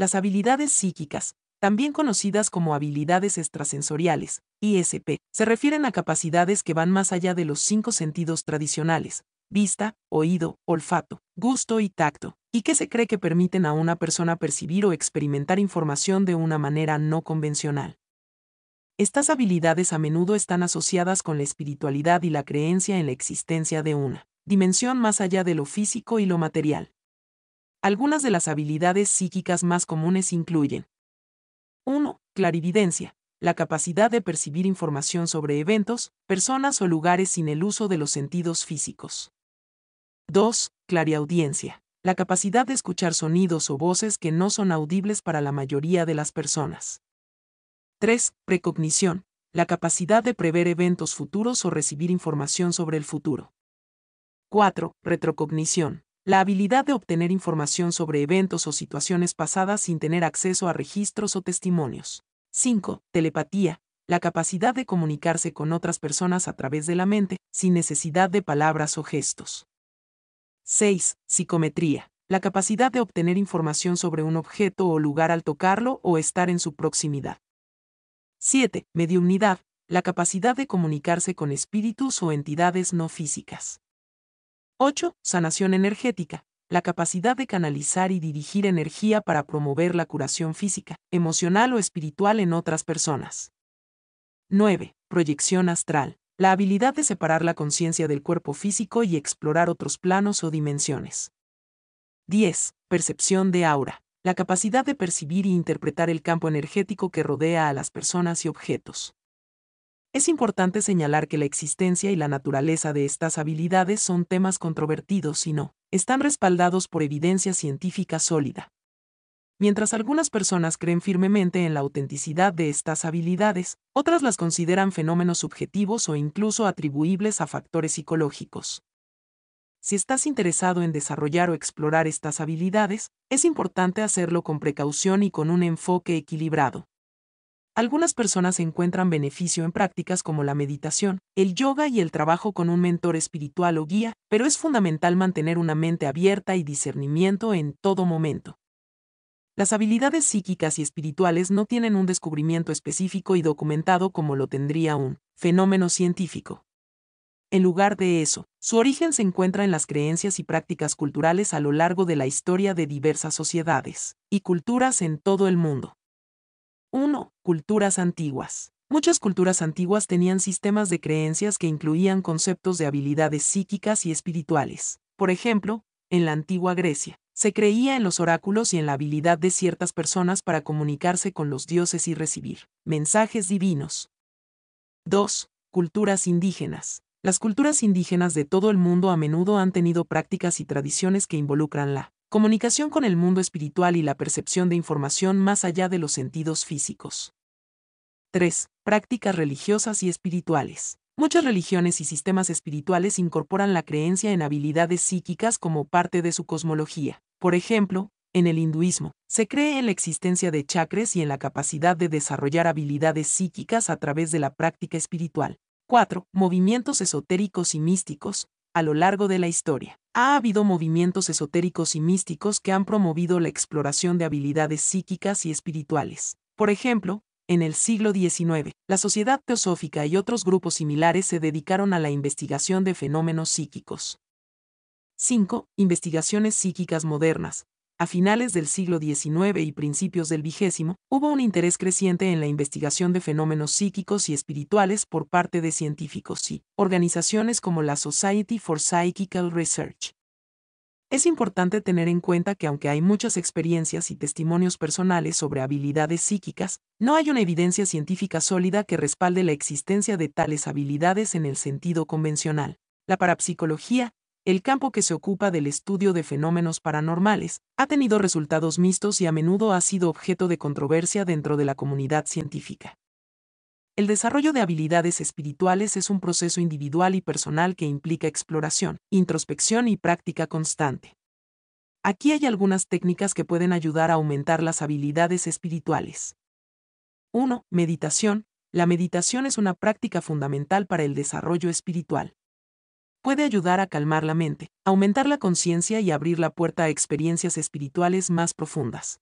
Las habilidades psíquicas, también conocidas como habilidades extrasensoriales, ISP, se refieren a capacidades que van más allá de los cinco sentidos tradicionales, vista, oído, olfato, gusto y tacto, y que se cree que permiten a una persona percibir o experimentar información de una manera no convencional. Estas habilidades a menudo están asociadas con la espiritualidad y la creencia en la existencia de una dimensión más allá de lo físico y lo material. Algunas de las habilidades psíquicas más comunes incluyen 1. Clarividencia, la capacidad de percibir información sobre eventos, personas o lugares sin el uso de los sentidos físicos. 2. Clariaudiencia, la capacidad de escuchar sonidos o voces que no son audibles para la mayoría de las personas. 3. Precognición, la capacidad de prever eventos futuros o recibir información sobre el futuro. 4. Retrocognición, la habilidad de obtener información sobre eventos o situaciones pasadas sin tener acceso a registros o testimonios. 5. Telepatía, la capacidad de comunicarse con otras personas a través de la mente, sin necesidad de palabras o gestos. 6. Psicometría, la capacidad de obtener información sobre un objeto o lugar al tocarlo o estar en su proximidad. 7. Mediumnidad, la capacidad de comunicarse con espíritus o entidades no físicas. 8. Sanación energética. La capacidad de canalizar y dirigir energía para promover la curación física, emocional o espiritual en otras personas. 9. Proyección astral. La habilidad de separar la conciencia del cuerpo físico y explorar otros planos o dimensiones. 10. Percepción de aura. La capacidad de percibir y e interpretar el campo energético que rodea a las personas y objetos. Es importante señalar que la existencia y la naturaleza de estas habilidades son temas controvertidos y no están respaldados por evidencia científica sólida. Mientras algunas personas creen firmemente en la autenticidad de estas habilidades, otras las consideran fenómenos subjetivos o incluso atribuibles a factores psicológicos. Si estás interesado en desarrollar o explorar estas habilidades, es importante hacerlo con precaución y con un enfoque equilibrado. Algunas personas encuentran beneficio en prácticas como la meditación, el yoga y el trabajo con un mentor espiritual o guía, pero es fundamental mantener una mente abierta y discernimiento en todo momento. Las habilidades psíquicas y espirituales no tienen un descubrimiento específico y documentado como lo tendría un fenómeno científico. En lugar de eso, su origen se encuentra en las creencias y prácticas culturales a lo largo de la historia de diversas sociedades y culturas en todo el mundo. 1. Culturas antiguas. Muchas culturas antiguas tenían sistemas de creencias que incluían conceptos de habilidades psíquicas y espirituales. Por ejemplo, en la antigua Grecia, se creía en los oráculos y en la habilidad de ciertas personas para comunicarse con los dioses y recibir mensajes divinos. 2. Culturas indígenas. Las culturas indígenas de todo el mundo a menudo han tenido prácticas y tradiciones que involucran la comunicación con el mundo espiritual y la percepción de información más allá de los sentidos físicos. 3. Prácticas religiosas y espirituales. Muchas religiones y sistemas espirituales incorporan la creencia en habilidades psíquicas como parte de su cosmología. Por ejemplo, en el hinduismo, se cree en la existencia de chakras y en la capacidad de desarrollar habilidades psíquicas a través de la práctica espiritual. 4. Movimientos esotéricos y místicos a lo largo de la historia. Ha habido movimientos esotéricos y místicos que han promovido la exploración de habilidades psíquicas y espirituales. Por ejemplo, en el siglo XIX, la Sociedad Teosófica y otros grupos similares se dedicaron a la investigación de fenómenos psíquicos. 5. Investigaciones psíquicas modernas. A finales del siglo XIX y principios del XX, hubo un interés creciente en la investigación de fenómenos psíquicos y espirituales por parte de científicos y organizaciones como la Society for Psychical Research. Es importante tener en cuenta que aunque hay muchas experiencias y testimonios personales sobre habilidades psíquicas, no hay una evidencia científica sólida que respalde la existencia de tales habilidades en el sentido convencional. La parapsicología, el campo que se ocupa del estudio de fenómenos paranormales, ha tenido resultados mixtos y a menudo ha sido objeto de controversia dentro de la comunidad científica. El desarrollo de habilidades espirituales es un proceso individual y personal que implica exploración, introspección y práctica constante. Aquí hay algunas técnicas que pueden ayudar a aumentar las habilidades espirituales. 1. Meditación. La meditación es una práctica fundamental para el desarrollo espiritual puede ayudar a calmar la mente, aumentar la conciencia y abrir la puerta a experiencias espirituales más profundas.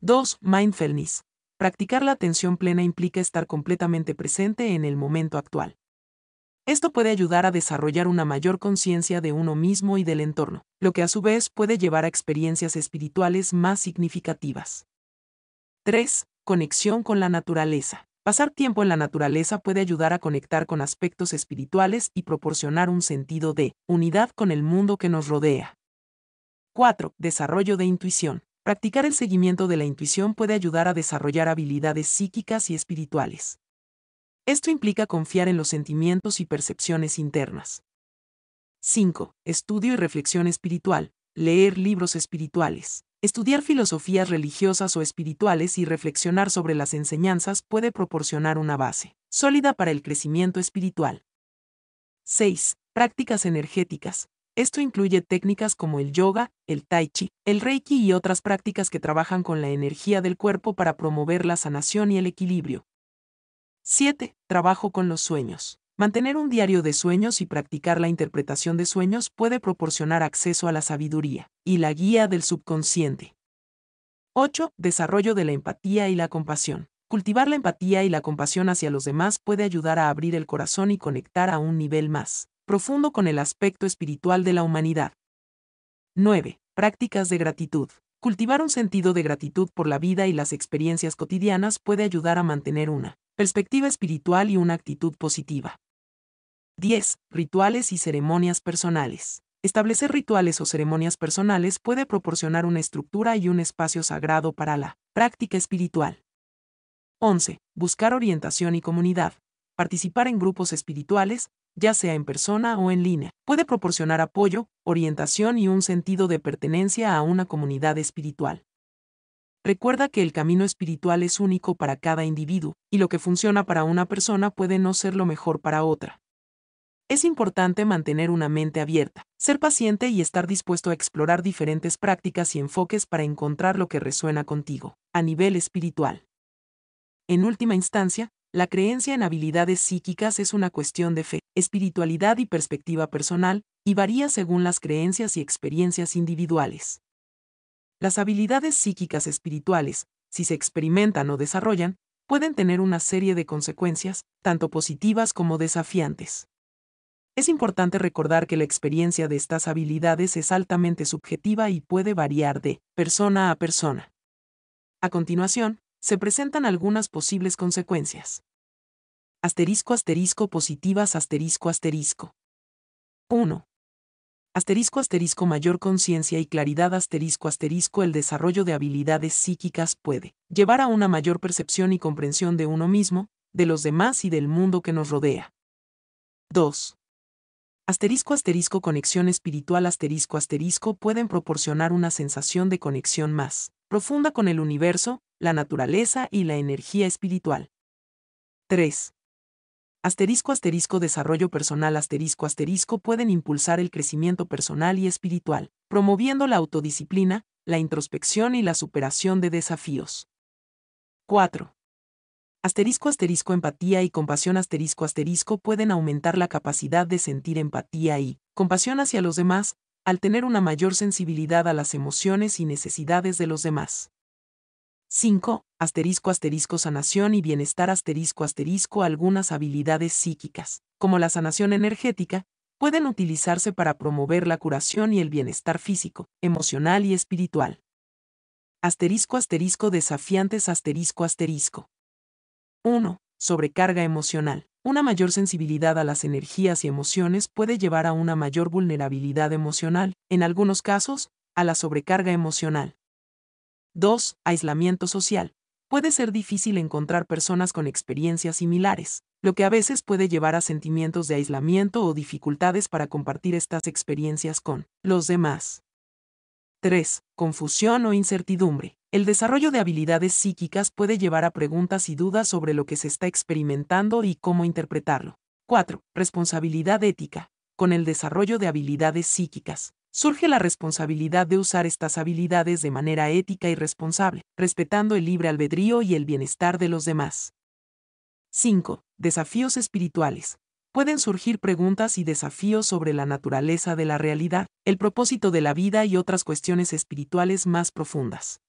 2. Mindfulness. Practicar la atención plena implica estar completamente presente en el momento actual. Esto puede ayudar a desarrollar una mayor conciencia de uno mismo y del entorno, lo que a su vez puede llevar a experiencias espirituales más significativas. 3. Conexión con la naturaleza. Pasar tiempo en la naturaleza puede ayudar a conectar con aspectos espirituales y proporcionar un sentido de unidad con el mundo que nos rodea. 4. Desarrollo de intuición. Practicar el seguimiento de la intuición puede ayudar a desarrollar habilidades psíquicas y espirituales. Esto implica confiar en los sentimientos y percepciones internas. 5. Estudio y reflexión espiritual. Leer libros espirituales. Estudiar filosofías religiosas o espirituales y reflexionar sobre las enseñanzas puede proporcionar una base sólida para el crecimiento espiritual. 6. Prácticas energéticas. Esto incluye técnicas como el yoga, el tai chi, el reiki y otras prácticas que trabajan con la energía del cuerpo para promover la sanación y el equilibrio. 7. Trabajo con los sueños. Mantener un diario de sueños y practicar la interpretación de sueños puede proporcionar acceso a la sabiduría y la guía del subconsciente. 8. Desarrollo de la empatía y la compasión. Cultivar la empatía y la compasión hacia los demás puede ayudar a abrir el corazón y conectar a un nivel más profundo con el aspecto espiritual de la humanidad. 9. Prácticas de gratitud. Cultivar un sentido de gratitud por la vida y las experiencias cotidianas puede ayudar a mantener una perspectiva espiritual y una actitud positiva. 10. Rituales y ceremonias personales. Establecer rituales o ceremonias personales puede proporcionar una estructura y un espacio sagrado para la práctica espiritual. 11. Buscar orientación y comunidad. Participar en grupos espirituales, ya sea en persona o en línea, puede proporcionar apoyo, orientación y un sentido de pertenencia a una comunidad espiritual. Recuerda que el camino espiritual es único para cada individuo, y lo que funciona para una persona puede no ser lo mejor para otra es importante mantener una mente abierta, ser paciente y estar dispuesto a explorar diferentes prácticas y enfoques para encontrar lo que resuena contigo, a nivel espiritual. En última instancia, la creencia en habilidades psíquicas es una cuestión de fe, espiritualidad y perspectiva personal, y varía según las creencias y experiencias individuales. Las habilidades psíquicas espirituales, si se experimentan o desarrollan, pueden tener una serie de consecuencias, tanto positivas como desafiantes. Es importante recordar que la experiencia de estas habilidades es altamente subjetiva y puede variar de persona a persona. A continuación, se presentan algunas posibles consecuencias. Asterisco asterisco positivas asterisco asterisco. 1. Asterisco asterisco mayor conciencia y claridad asterisco asterisco el desarrollo de habilidades psíquicas puede llevar a una mayor percepción y comprensión de uno mismo, de los demás y del mundo que nos rodea. 2. Asterisco asterisco conexión espiritual asterisco asterisco pueden proporcionar una sensación de conexión más profunda con el universo, la naturaleza y la energía espiritual. 3. Asterisco asterisco desarrollo personal asterisco asterisco pueden impulsar el crecimiento personal y espiritual, promoviendo la autodisciplina, la introspección y la superación de desafíos. 4. Asterisco asterisco empatía y compasión asterisco asterisco pueden aumentar la capacidad de sentir empatía y compasión hacia los demás, al tener una mayor sensibilidad a las emociones y necesidades de los demás. 5. Asterisco asterisco sanación y bienestar asterisco asterisco algunas habilidades psíquicas, como la sanación energética, pueden utilizarse para promover la curación y el bienestar físico, emocional y espiritual. Asterisco asterisco desafiantes asterisco asterisco. 1. Sobrecarga emocional. Una mayor sensibilidad a las energías y emociones puede llevar a una mayor vulnerabilidad emocional, en algunos casos, a la sobrecarga emocional. 2. Aislamiento social. Puede ser difícil encontrar personas con experiencias similares, lo que a veces puede llevar a sentimientos de aislamiento o dificultades para compartir estas experiencias con los demás. 3. Confusión o incertidumbre. El desarrollo de habilidades psíquicas puede llevar a preguntas y dudas sobre lo que se está experimentando y cómo interpretarlo. 4. Responsabilidad ética. Con el desarrollo de habilidades psíquicas, surge la responsabilidad de usar estas habilidades de manera ética y responsable, respetando el libre albedrío y el bienestar de los demás. 5. Desafíos espirituales. Pueden surgir preguntas y desafíos sobre la naturaleza de la realidad, el propósito de la vida y otras cuestiones espirituales más profundas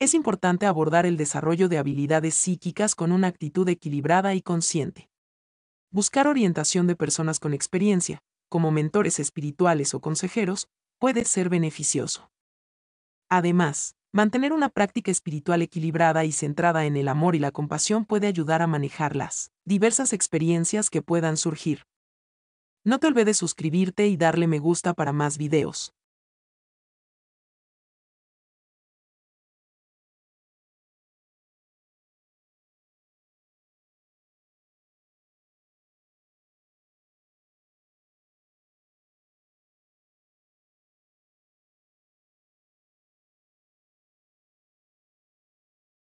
es importante abordar el desarrollo de habilidades psíquicas con una actitud equilibrada y consciente. Buscar orientación de personas con experiencia, como mentores espirituales o consejeros, puede ser beneficioso. Además, mantener una práctica espiritual equilibrada y centrada en el amor y la compasión puede ayudar a manejar las diversas experiencias que puedan surgir. No te olvides suscribirte y darle me gusta para más videos.